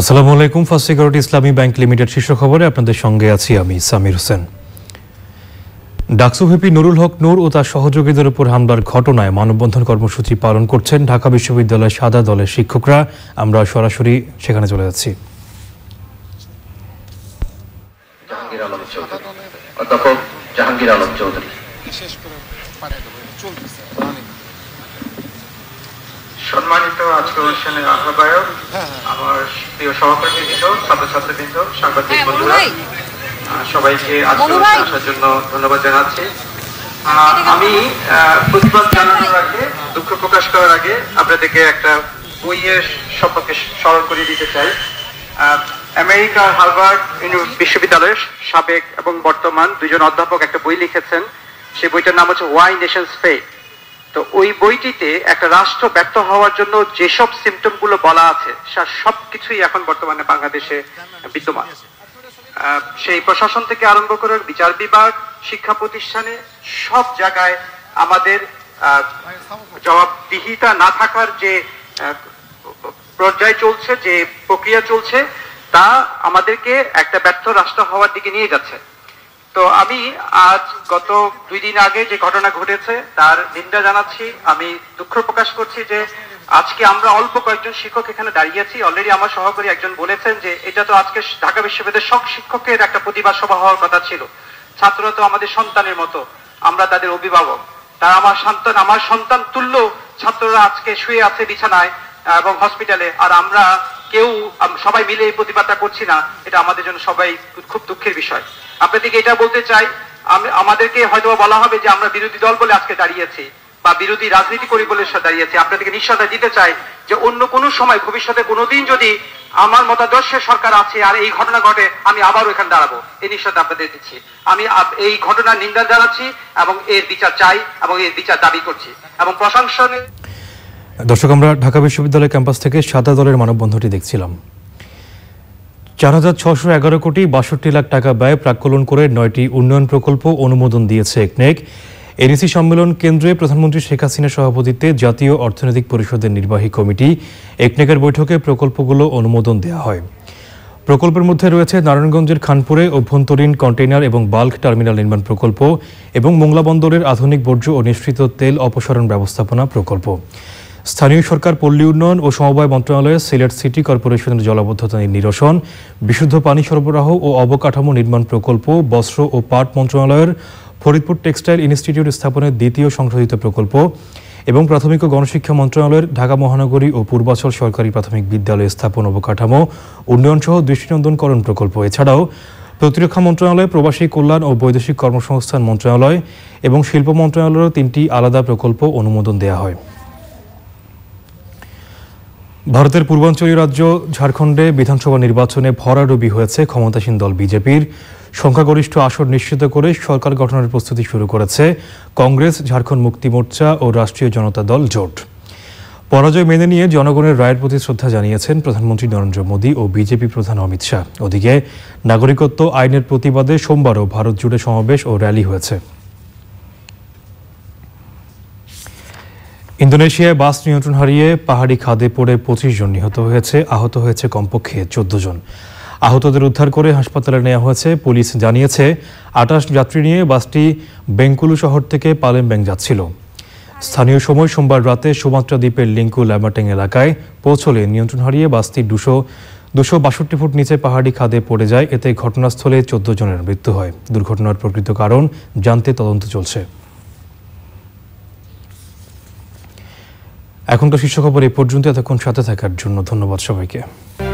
আসসালামু আলাইকুম first security Islami bank limited শীর্ষ খবরে আপনাদের সঙ্গে আছি আমি সামির হোসেন ডাকসুভিপি নুরুল হক নূর ও তার সহযোগীদের উপর হামলার ঘটনায় মানববন্ধন কর্মসূচি পালন করছেন ঢাকা বিশ্ববিদ্যালয়ের সাদা দলের শিক্ষকরা আমরা সরাসরি সেখানে চলে যাচ্ছি অধ্যাপক জাহাঙ্গীর আলম চৌধুরী সম্মানিত আজকে অনুষ্ঠানের আহ্বায়ক আমার প্রিয় সহকর্মী বৃন্দ বৃন্দ সাংবাদিক হ্যাঁ, বন্ধুরা সবাইকে আজকে আসার জন্য ধন্যবাদ জানাচ্ছি আমি প্রতিবাদ জানানোর আগে দুঃখ প্রকাশ করার আগে আপনাদেরকে একটা বইয়ের সম্পর্কে স্মরণ করিয়ে দিতে চাই আমেরিকার হার্ভার্ড বিশ্ববিদ্যালয়ের সাবেক এবং বর্তমান দুজন অধ্যাপক একটা বই লিখেছেন সেই বইটার নাম হচ্ছে ওয়াই নেশনস ফেট তো ওই বইটিতে একটা রাষ্ট্র ব্যর্থ হওয়ার জন্য যেসব সিমটম গুলো বলা আছে সবকিছুই এখন বর্তমানে বাংলাদেশে বিদ্যমান সেই প্রশাসন থেকে আরম্ভ করে বিচার বিভাগ শিক্ষা প্রতিষ্ঠানে সব জায়গায় আমাদের জবাবদিহিতা না থাকার যে পর্যায় চলছে যে প্রক্রিয়া চলছে তা আমাদেরকে একটা ব্যর্থ রাষ্ট্র হওয়ার দিকে নিয়ে যাচ্ছে তো আমি আজ গত দুই দিন আগে যে ঘটনা ঘটেছে তার নিন্দা জানাচ্ছি আমি দুঃখ প্রকাশ করছি যে আজকে আমরা অল্প কয়েকজন শিক্ষক এখানে দাঁড়িয়েছি অলরেডি আমার সহকারী একজন বলেছেন যে এটা তো আজকে ঢাকা বিশ্ববিদ্যালয়ের সব শিক্ষকের একটা প্রতিবাদ সভা হওয়ার কথা ছিল ছাত্ররা তো আমাদের সন্তানের মতো আমরা তাদের অভিভাবক তারা আমার সন্তান আমার সন্তান তুল্য ছাত্ররা আজকে শুয়ে আছে বিছানায় এবং হসপিটালে আর আমরা কেউ সবাই মিলে এই প্রতিবাদটা করছি না এটা আমাদের জন্য সবাই খুব দুঃখের বিষয় আপনাদেরকে এটা বলতে চাই আমাদেরকে হয়তো বলা হবে যে আমরা বিরোধী দল বলে আজকে দাঁড়িয়েছি বা বিরোধী রাজনীতি করি বলে দাঁড়িয়েছি আপনাদেরকে নিঃসাদা দিতে চাই যে অন্য কোনো সময় ভবিষ্যতে কোনোদিন যদি আমার মতাদর্শের সরকার আছে আর এই ঘটনা ঘটে আমি আবারও এখানে দাঁড়াবো এই নিশ্চয়তা আপনাদের দিচ্ছি আমি এই ঘটনার নিন্দা জানাচ্ছি এবং এর বিচার চাই এবং এর বিচার দাবি করছি এবং প্রশংসনে দর্শক আমরা ঢাকা বিশ্ববিদ্যালয় ক্যাম্পাস থেকে সাদা দলের মানববন্ধটি দেখছিলাম চার হাজার ছশো এগারো কোটি বাষট্টি লাখ টাকা ব্যয় প্রাক্কলন করে নয়টি উন্নয়ন প্রকল্প অনুমোদন দিয়েছে একনেক এডিসি সম্মেলন কেন্দ্রে প্রধানমন্ত্রী শেখ হাসিনার সভাপতিত্বে জাতীয় অর্থনৈতিক পরিষদের নির্বাহী কমিটি একনেকের বৈঠকে প্রকল্পগুলো অনুমোদন দেওয়া হয় প্রকল্পের মধ্যে রয়েছে নারায়ণগঞ্জের খানপুরে অভ্যন্তরীণ কন্টেইনার এবং বাল্ক টার্মিনাল নির্মাণ প্রকল্প এবং মোংলা বন্দরের আধুনিক বর্জ্য ও নিঃসৃত তেল অপসারণ ব্যবস্থাপনা প্রকল্প স্থানীয় সরকার পল্লী উন্নয়ন ও সমবায় মন্ত্রণালয়ে সিলেট সিটি কর্পোরেশনের জলাবদ্ধতা নিরসন বিশুদ্ধ পানি সরবরাহ ও অবকাঠামো নির্মাণ প্রকল্প বস্ত্র ও পাট মন্ত্রণালয়ের ফরিদপুর টেক্সটাইল ইনস্টিটিউট স্থাপনের দ্বিতীয় সংশোধিত প্রকল্প এবং প্রাথমিক ও গণশিক্ষা মন্ত্রণালয়ের ঢাকা মহানগরী ও পূর্বাচল সরকারি প্রাথমিক বিদ্যালয় স্থাপন অবকাঠামো উন্নয়নসহ দৃষ্টিনন্দনকরণ প্রকল্প এছাড়াও প্রতিরক্ষা মন্ত্রণালয় প্রবাসী কল্যাণ ও বৈদেশিক কর্মসংস্থান মন্ত্রণালয় এবং শিল্প মন্ত্রণালয়ের তিনটি আলাদা প্রকল্প অনুমোদন দেওয়া হয় ভারতের পূর্বাঞ্চলীয় রাজ্য ঝাড়খণ্ডে বিধানসভা নির্বাচনে ভরাডুবি হয়েছে ক্ষমতাসীন দল বিজেপির সংখ্যাগরিষ্ঠ আসন নিশ্চিত করে সরকার গঠনের প্রস্তুতি শুরু করেছে কংগ্রেস ঝাড়খণ্ড মুক্তি মোর্চা ও রাষ্ট্রীয় জনতা দল জোট পরাজয় মেনে নিয়ে জনগণের রায়ের প্রতি শ্রদ্ধা জানিয়েছেন প্রধানমন্ত্রী নরেন্দ্র মোদী ও বিজেপি প্রধান অমিত শাহ ওদিকে নাগরিকত্ব আইনের প্রতিবাদে সোমবারও ভারত জুড়ে সমাবেশ ও র্যালি হয়েছে ইন্দোনেশিয়ায় বাস নিয়ন্ত্রণ হারিয়ে পাহাড়ি খাদে পড়ে পঁচিশ জন নিহত হয়েছে আহত হয়েছে কমপক্ষে চোদ্দ জন আহতদের উদ্ধার করে হাসপাতালে নেওয়া হয়েছে পুলিশ জানিয়েছে আটাশ যাত্রী নিয়ে বাসটি বেঙ্কুলু শহর থেকে পালেমব্যাং যাচ্ছিল স্থানীয় সময় সোমবার রাতে সুমাত্রা দ্বীপের লিঙ্কু ল্যামাটেং এলাকায় পৌঁছলে নিয়ন্ত্রণ হারিয়ে বাসটি দুশো দুশো বাষট্টি ফুট নিচে পাহাড়ি খাদে পড়ে যায় এতে ঘটনাস্থলে চোদ্দ জনের মৃত্যু হয় দুর্ঘটনার প্রকৃত কারণ জানতে তদন্ত চলছে এখনকার শীর্ষ খবর এই পর্যন্ত এতক্ষণ সাথে থাকার জন্য ধন্যবাদ সবাইকে